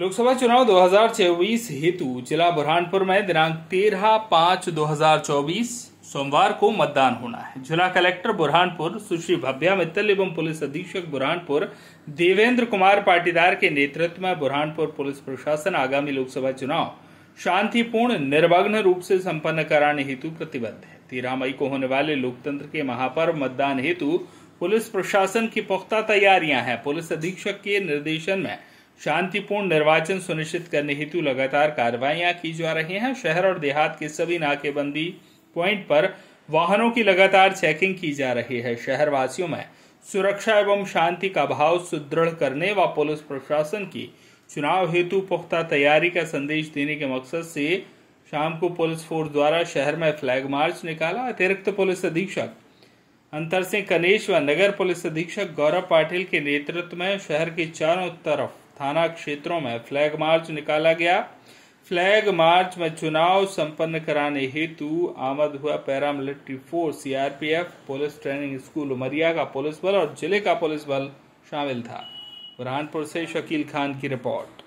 लोकसभा चुनाव 2024 हेतु जिला बुरहानपुर में दिनांक 13 पाँच 2024 सोमवार को मतदान होना है जिला कलेक्टर बुरहानपुर सुश्री भव्या मित्तल एवं पुलिस अधीक्षक बुरहानपुर देवेंद्र कुमार पाटीदार के नेतृत्व में बुरहानपुर पुलिस प्रशासन आगामी लोकसभा चुनाव शांतिपूर्ण निर्वघ्न रूप से संपन्न कराने हेतु प्रतिबद्ध है तेरह मई को होने वाले लोकतंत्र के महापर्व मतदान हेतु पुलिस प्रशासन की पुख्ता तैयारियां हैं पुलिस अधीक्षक के निर्देशन में शांतिपूर्ण निर्वाचन सुनिश्चित करने हेतु लगातार कार्रवाइयां की जा रही हैं शहर और देहात के सभी नाकेबंदी पॉइंट पर वाहनों की लगातार चेकिंग की जा रही है शहरवासियों में सुरक्षा एवं शांति का भाव सुदृढ़ करने व पुलिस प्रशासन की चुनाव हेतु पुख्ता तैयारी का संदेश देने के मकसद से शाम को पुलिस फोर्स द्वारा शहर में फ्लैग मार्च निकाला अतिरिक्त पुलिस अधीक्षक अंतर सिंह कनेश व नगर पुलिस अधीक्षक गौरव पाटिल के नेतृत्व में शहर के चारों तरफ थाना क्षेत्रों में फ्लैग मार्च निकाला गया फ्लैग मार्च में चुनाव संपन्न कराने हेतु आमद हुआ paramilitary force CRPF police training school Umaria का पुलिस बल और जिले का पुलिस बल शामिल था बुरहानपुर से शकील खान की रिपोर्ट